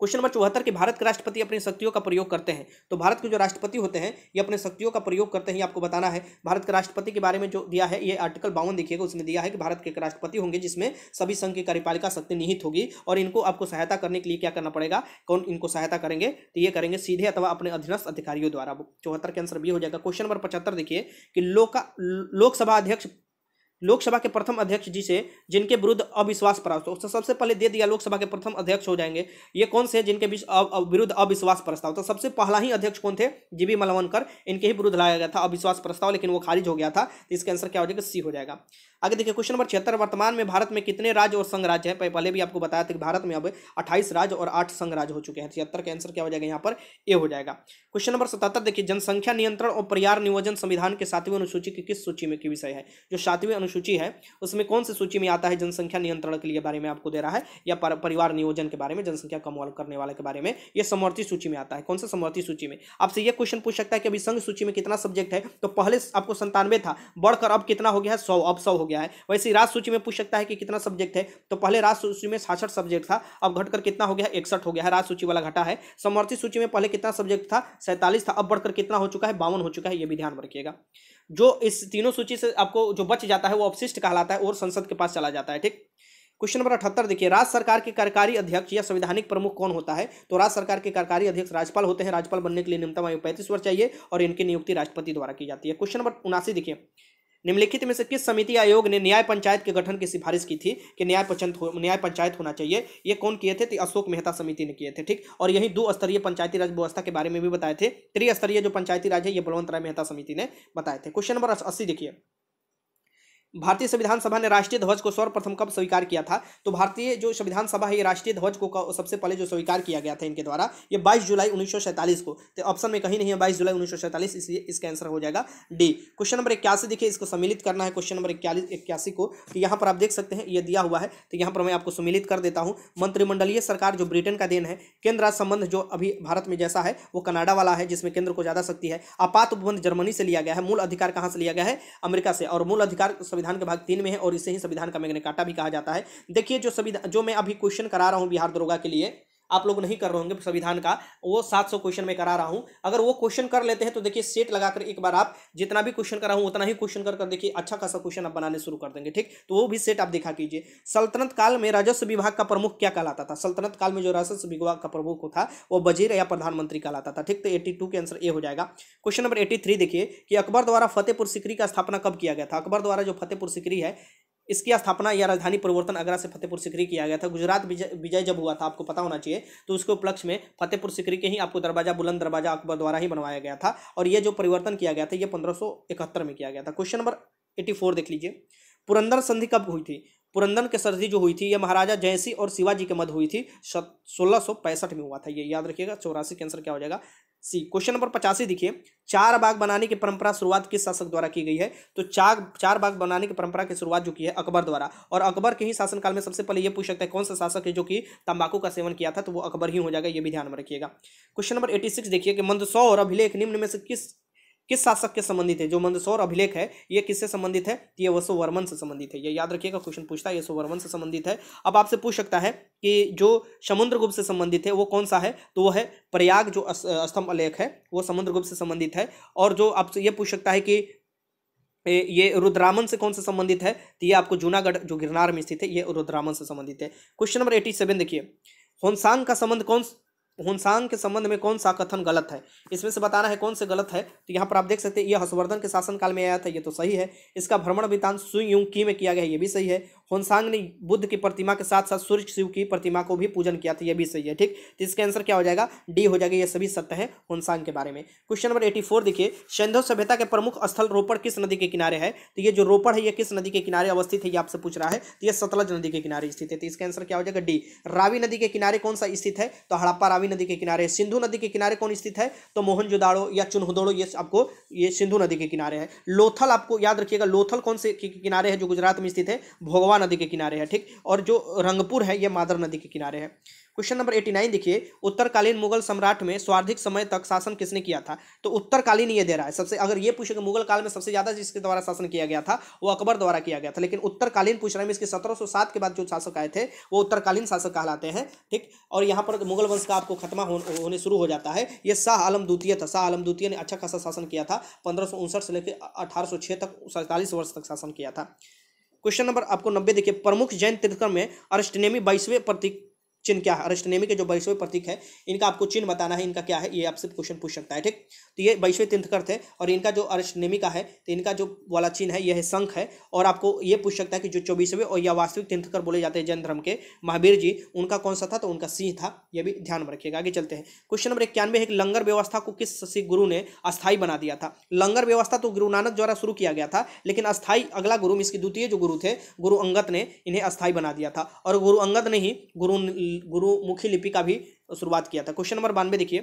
क्वेश्चन नंबर चौहत्तर के भारत के राष्ट्रपति अपनी शक्तियों का प्रयोग करते हैं तो भारत के जो राष्ट्रपति होते हैं ये अपने शक्तियों का प्रयोग करते हैं आपको बताना है भारत के राष्ट्रपति के बारे में जो दिया है ये आर्टिकल बावन देखिएगा उसमें दिया है कि भारत के राष्ट्रपति होंगे जिसमें सभी संघ की कार्यपालिका शक्ति निहित होगी और इनको आपको सहायता करने के लिए क्या करना पड़ेगा कौन इनको सहायता करेंगे तो ये करेंगे सीधे अथवा अपने अधीनस्थ अधिकारियों द्वारा चौहत्तर के आंसर भी हो जाएगा क्वेश्चन नंबर पचहत्तर देखिए कि लोकसभा अध्यक्ष लोकसभा के प्रथम अध्यक्ष जी से जिनके विरुद्ध अविश्वास प्रस्ताव तो सबसे पहले दे दिया लोकसभा के प्रथम अध्यक्ष हो जाएंगे ये कौन से जिनके विरुद्ध अविश्वास प्रस्ताव तो सबसे पहला ही अध्यक्ष कौन थे जीबी मलवनकर इनके ही विरुद्ध लाया गया था अविश्वास प्रस्ताव लेकिन वो खारिज हो गया था तो इसका आंसर क्या हो जाएगा सी हो जाएगा आगे देखिए क्वेश्चन नंबर छिहत्तर वर्तमान में भारत में कितने राज्य और संघ राज्य हैं पहले भी आपको बताया था कि भारत में अब अट्ठाईस राज्य और आठ संघ राज्य हो चुके हैं छिहत्तर का आंसर क्या हो जाएगा यहाँ पर ए हो जाएगा क्वेश्चन नंबर सतहत्तर देखिए जनसंख्या नियंत्रण और परियार नियोजन संविधान के सातवीं अनुसूची की किस सूची में की विषय है जो सातवीं अनुसूची है उसमें कौन सी सूची में आता है जनसंख्या नियंत्रण के लिए बारे में आपको दे रहा है या परिवार नियोजन के बारे में जनसंख्या कम करने वाले के बारे में यह समवर्ती सूची में आता है कौन सा समवर्ती सूची में आपसे यह क्वेश्चन पूछ सकता है कि अभी संघ सूची में कितना सब्जेक्ट है तो पहले आपको संतानवे था बढ़कर अब कितना हो गया है सौ अब सौ हो गया है वैसे राज सूची में पूछ सकता है कि कितना सब्जेक्ट है तो पहले राज सूची में सासठ सब्जेक्ट था अब घटकर कितना हो गया इकसठ हो गया है राज सूची वाला घटा है समर्थी सूची में पहले कितना सब्जेक्ट था सैंतालीस था अब बढ़कर कितना हो चुका है बावन हो चुका है यह भी ध्यान रखिएगा जो इस तीनों सूची से आपको जो बच जाता है वो अपशिष्ट कहलाता है और संसद के पास चला जाता है ठीक क्वेश्चन नंबर अठहत्तर देखिए राज्य सरकार के कार्यकारी अध्यक्ष या संवैधानिक प्रमुख कौन होता है तो राज्य सरकार के कार्यकारी अध्यक्ष राज्यपाल होते हैं राज्यपाल बनने के लिए न्यूनतम आयु पैंतीस वर्ष चाहिए और इनकी नियुक्ति राष्ट्रपति द्वारा की जाती है क्वेश्चन नंबर उनासी देखिए निम्नलिखित में से किस समिति आयोग ने न्याय पंचायत के गठन की सिफारिश की थी कि न्याय पंचायत हो न्याय पंचायत होना चाहिए ये कौन किए थे अशोक मेहता समिति ने किए थे ठीक और यही दो स्तरीय पंचायती राज व्यवस्था के बारे में भी बताए थे त्रिस्तरीय जो पंचायती राज है ये बलवंतराय मेहता समिति ने बताए थे क्वेश्चन नंबर अस्सी देखिए भारतीय संविधान सभा ने राष्ट्रीय ध्वज को सर्वप्रथम कब स्वीकार किया था तो भारतीय जो संविधान सभा है ये राष्ट्रीय ध्वज को सबसे पहले जो स्वीकार किया गया था इनके द्वारा ये 22 जुलाई 1947 को तो ऑप्शन में कहीं नहीं है 22 जुलाई 1947 इसलिए इसका आंसर हो जाएगा डी क्वेश्चन नंबर इक्यासी देखिए इसको सम्मिलित करना है क्वेश्चन नंबर इक्यासी को तो यहाँ पर आप देख सकते हैं ये दिया हुआ है तो यहाँ पर मैं आपको सम्मिलित कर देता हूँ मंत्रिमंडलीय सरकार जो ब्रिटेन का देन है केंद्र राज्य संबंध जो अभी भारत में जैसा है वो कनाडा वाला है जिसमें केंद्र को ज़्यादा सकती है आपात उपबंध जर्मनी से लिया गया है मूल अधिकार कहाँ से लिया गया है अमेरिका से और मूल अधिकार संविधान के भाग तीन में है और इसे ही संविधान का मैग्नेकाटा भी कहा जाता है देखिए जो संविधान जो मैं अभी क्वेश्चन करा रहा हूँ बिहार दरोगा के लिए आप लोग नहीं कर रहे होंगे संविधान का वो सात सौ क्वेश्चन में करा रहा हूँ अगर वो क्वेश्चन कर लेते हैं तो देखिए सेट लगाकर एक बार आप जितना भी क्वेश्चन करा हूँ उतना ही क्वेश्चन कर कर देखिए अच्छा खासा क्वेश्चन आप बनाने शुरू कर देंगे ठीक तो वो भी सेट आप देखा कीजिए सल्तनत काल में राजस्व विभाग का प्रमुख क्या कहलाता था सल्तनत काल में जो राजस्व विभाग का प्रमुख था वो वजीर या प्रधानमंत्री कहलाता था ठीक तो एट्टी के आंसर ए हो जाएगा क्वेश्चन नंबर एट्टी देखिए कि अकबर द्वारा फतेहपुर सिकरी का स्थापना कब किया गया था अकबर द्वारा जो फतेहपुर सिकरी है इसकी स्थापना या राजधानी परिवर्तन आगरा से फतेहपुर सिकरी किया गया था गुजरात विजय जब हुआ था आपको पता होना चाहिए तो उसके उपलक्ष्य में फतेहपुर सिकरी के ही आपको दरवाजा बुलंद दरवाजा अकबर द्वारा ही बनवाया गया था और ये जो परिवर्तन किया गया था ये पंद्रह में किया गया था क्वेश्चन नंबर एट्टी देख लीजिए पुरंदर संधि कब हुई थी पुरंदन के सर्दी जो हुई थी यह महाराजा जयसिंह और शिवाजी के मध्य हुई थी सोलह में हुआ था ये याद रखिएगा चौरासी के आंसर क्या हो जाएगा सी क्वेश्चन नंबर पचासी देखिए चार बाग बनाने की परंपरा शुरुआत किस शासक द्वारा की गई है तो चार चार बाग बनाने की परंपरा की शुरुआत जो की है अकबर द्वारा और अकबर के ही शासनकाल में सबसे पहले यह पूछ सकता है कौन सा शासक है जो कि तंबाकू का सेवन किया था तो वो अकबर ही हो जाएगा ये भी ध्यान में रखिएगा क्वेश्चन नंबर एटी सिक्स देखिए कि मंदसौर अभिलेख निम्न में से किस किस शासक के संबंधित है जो मंदसौर अभिलेख है ये किससे संबंधित है ये वसु वर्मन से संबंधित है ये याद रखिएगा क्वेश्चन पूछता है ये वर्मन से संबंधित है अब आपसे पूछ सकता है कि जो समुद्रगुप्त से संबंधित है वो कौन सा है तो वह है प्रयाग जो स्तंभ अलेख है वो समुद्रगुप्त से संबंधित है और जो आपसे ये पूछ सकता है कि ये रुद्रामन से कौन से संबंधित है तो ये आपको जूनागढ़ जो गिरनार में स्थित है ये रुद्रामन से संबंधित है क्वेश्चन नंबर एटी सेवन देखिए होनसांग का संबंध कौन हुनसांग के संबंध में कौन सा कथन गलत है इसमें से बताना है कौन से गलत है तो यहाँ पर आप देख सकते हैं यह हर्षवर्धन के शासनकाल में आया था ये तो सही है इसका भ्रमण वितान सुयुंग की में किया गया है ये भी सही है हुनसांग ने बुद्ध की प्रतिमा के साथ साथ सूर्य शिव की प्रतिमा को भी पूजन किया था यह भी सही है ठीक तो इसका आंसर क्या हो जाएगा डी हो जाएगा ये सभी सत्य है हुनसांग के बारे में क्वेश्चन नंबर एटी फोर देखिए शैंधव सभ्यता के प्रमुख स्थल रोपड़ किस नदी के किनारे है तो ये जो रोपड़ है ये किस नदी के किनारे अवस्थित है ये आपसे पूछ रहा है तो यह सतलज नदी के किनारे स्थित है तो इसका आंसर क्या हो जाएगा डी रावी नदी के किनारे कौन सा स्थित है तो हड़प्पा रावी नदी के किनारे सिंधु नदी के किनारे कौन स्थित है तो मोहनजोदाड़ो या चुनहदोड़ो ये आपको ये सिंधु नदी के किनारे है लोथल आपको याद रखिएगा लोथल कौन से किनारे है जो गुजरात में स्थित है भोगवा नदी के किनारे है ठीक और जो रंगपुर है ये मादर नदी के किनारे है क्वेश्चन नंबर एटी नाइन देखिए उत्तरकालीन मुगल सम्राट में स्वार्थिक समय तक शासन किसने किया था तो उत्तरकालीन ये दे रहा है सबसे अगर ये पूछे कि मुगल काल में सबसे ज्यादा जिसके द्वारा शासन किया गया था वो अकबर द्वारा किया गया था लेकिन उत्तरकालीन पूछ रहे हैं इसके सत्रह के बाद जो शासक आए थे वो उत्तरकालीन शासक कहलाते हैं ठीक और यहाँ पर मुगल वंश का आपको खत्मा हो, होने शुरू हो जाता है ये शाह आलम द्वितीय था शाह आलम द्वितीय ने अच्छा खासा शासन किया था पंद्रह से लेकर अठारह तक सैंतालीस वर्ष तक शासन किया था क्वेश्चन नंबर आपको नब्बे देखिए प्रमुख जैन तीर्थकर में अरिष्टनेमी बाईसवें प्रतीक चिन्ह क्या है अरेस्ट नेमी के जो बाईसवें प्रतीक है इनका आपको चिन्ह बताना है इनका क्या है ये आपसे क्वेश्चन पूछ सकता है ठीक तो ये बाईसवें तीर्थकर थे और इनका जो अरेस्ट नेमी का है तो इनका जो वाला चिन्ह है यह है शंख है और आपको ये पूछ सकता है कि जो चौबीसवें और या वास्तविक तीर्थकर बोले जाते हैं जैन धर्म के महावीर जी उनका कौन सा था तो उनका सिंह था यह भी ध्यान में रखिएगा आगे चलते हैं क्वेश्चन नंबर इक्यानवे एक लंगर व्यवस्था को किस सिख गुरु ने अस्थायी बना दिया था लंगर व्यवस्था तो गुरु नानक द्वारा शुरू किया गया था लेकिन अस्थायी अगला गुरु इसके द्वितीय जो गुरु थे गुरु अंगत ने इन्हें अस्थायी बना दिया था और गुरु अंगत ने ही गुरु गुरुमुखी लिपि का भी शुरुआत किया था क्वेश्चन नंबर बानवे देखिए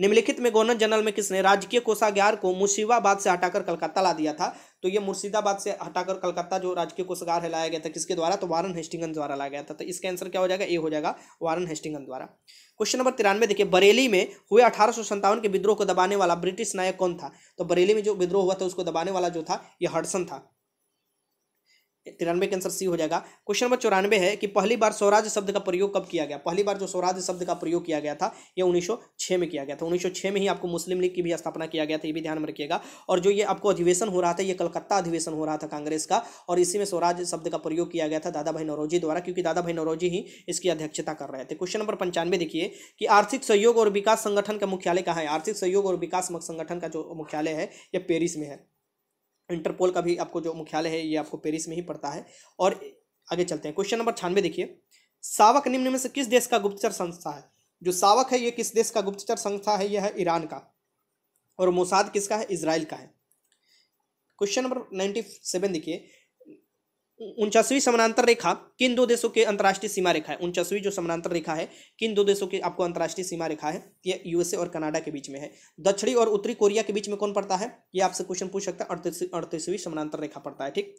निम्नलिखित में गवर्नर जनरल में किसने राजकीय कोषागार को मुर्शिदाबाद से हटाकर कलकत्ता ला दिया था तो ये मुर्शिदाबाद से हटाकर कलकत्ता जो राजकीय कोषागार है लाया गया था किसके द्वारा तो वारन हेस्टिंगन द्वारा लाया गया था तो इसका आंसर क्या हो जाएगा ए हो जाएगा वारन हेस्टिंगन द्वारा क्वेश्चन नंबर तिरानवे देखिए बरेली में हुए अठारह के विद्रोह को दबाने वाला ब्रिटिश नायक कौन था तो बरेली में जो विद्रोह हुआ था उसको दबाने वाला जो था यह हडसन था तिरानवे के आंसर सी हो जाएगा क्वेश्चन नंबर चौरानवे है कि पहली बार स्वराज शब्द का प्रयोग कब किया गया पहली बार जो स्वराज शब्द का प्रयोग किया गया था ये 1906 में किया गया था 1906 में ही आपको मुस्लिम लीग की भी स्थापना किया गया था ये भी ध्यान में रखिएगा और जो ये आपको अधिवेशन हो रहा था ये कलकत्ता अधिवेशन हो रहा था कांग्रेस का और इसी में स्वराज शब्द का प्रयोग किया गया था दादा भाई नौरोजी द्वारा क्योंकि दादा भाई नौरोजी ही इसकी अध्यक्षता कर रहे थे क्वेश्चन नंबर पंचानवे देखिए कि आर्थिक सहयोग और विकास संगठन का मुख्यालय कहाँ है आर्थिक सहयोग और विकास संगठन का जो मुख्यालय है यह पेरिस में है इंटरपोल का भी आपको जो मुख्यालय है ये आपको पेरिस में ही पड़ता है और आगे चलते हैं क्वेश्चन नंबर छानवे देखिए सावक निम्न में से किस देश का गुप्तचर संस्था है जो सावक है ये किस देश का गुप्तचर संस्था है यह है ईरान का और मोसाद किसका है इसराइल का है क्वेश्चन नंबर नाइन्टी सेवन देखिए उनचासवीं समानांतर रेखा किन दो देशों के अंतर्राष्ट्रीय सीमा रेखा है उनचासवीं जो समानांतर रेखा है किन दो देशों के आपको अंतर्राष्ट्रीय सीमा रेखा है ये यूएसए और कनाडा के बीच में है दक्षिणी और उत्तरी कोरिया के बीच में कौन पड़ता है ये आपसे क्वेश्चन पूछ सकता है अड़तीस अड़तीसवीं समानांतर रेखा पड़ता है ठीक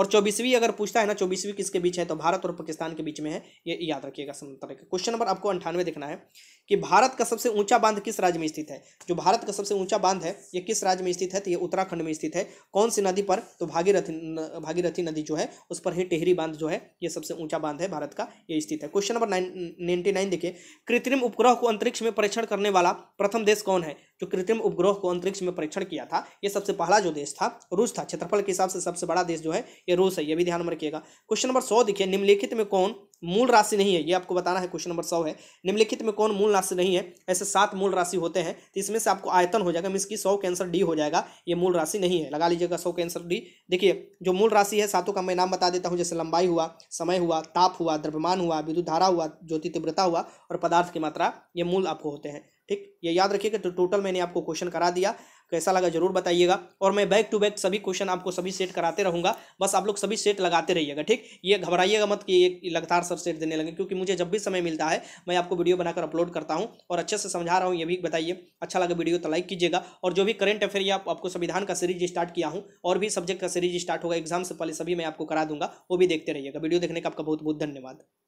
और चौबीसवीं अगर पूछता है ना चौबीसवीं किसके बीच है तो भारत और पाकिस्तान के बीच में है ये याद रखिएगा समानांतर रेखा क्वेश्चन नंबर आपको अंठानवे देखना है कि भारत का सबसे ऊंचा बांध किस राज्य में स्थित है जो भारत का सबसे ऊंचा बांध है ये किस राज्य में स्थित है तो ये उत्तराखंड में स्थित है कौन सी नदी पर तो भागीरथी भागीरथी नदी जो है उस पर ही टेहरी बांध जो है ये सबसे ऊंचा बांध है भारत का ये स्थित है क्वेश्चन नंबर नाइन देखिए कृत्रिम उपग्रह को अंतरिक्ष में परीक्षण करने वाला प्रथम देश कौन है जो कृत्रिम उपग्रह को अंतरिक्ष में परीक्षण किया था यह सबसे पहला जो देश था रूस था क्षेत्रफल के हिसाब से सबसे बड़ा देश जो है ये रूस है ये भी ध्यान में रखिएगा क्वेश्चन नंबर सौ देखिए निम्नलिखित में कौन मूल राशि नहीं है ये आपको बताना है क्वेश्चन नंबर सौ है निम्नलिखित में कौन मूल राशि नहीं है ऐसे सात मूल राशि होते हैं तो इसमें से आपको आयतन हो जाएगा मीन्स की सौ कैंसर डी हो जाएगा ये मूल राशि नहीं है लगा लीजिएगा सौ कैंसर डी देखिए जो मूल राशि है सातों का मैं नाम बता देता हूँ जैसे लंबाई हुआ समय हुआ ताप हुआ द्रव्यमान हुआ विद्युत धारा हुआ ज्योति तीव्रता हुआ और पदार्थ की मात्रा ये मूल आपको होते हैं ठीक ये याद रखिएगा तो टोटल मैंने आपको क्वेश्चन करा दिया कैसा लगा जरूर बताइएगा और मैं बैक टू बैक सभी क्वेश्चन आपको सभी सेट कराते रहूँगा बस आप लोग सभी सेट लगाते रहिएगा ठीक ये घबराइएगा मत कि ये लगातार सर सेट देने लगे क्योंकि मुझे जब भी समय मिलता है मैं आपको वीडियो बनाकर अपलोड करता हूँ और अच्छे से समझा रहा हूँ ये भी बताइए अच्छा लगा वीडियो तो लाइक कीजिएगा और जो भी करंट अफेयर या आपको संविधान का सीरीज स्टार्ट किया हूँ और भी सब्जेक्ट का सीरीज स्टार्ट होगा एग्जाम से पहले सभी मैं आपको करा दूंगा वो भी देखते रहिएगा वीडियो देखने का आपका बहुत बहुत धन्यवाद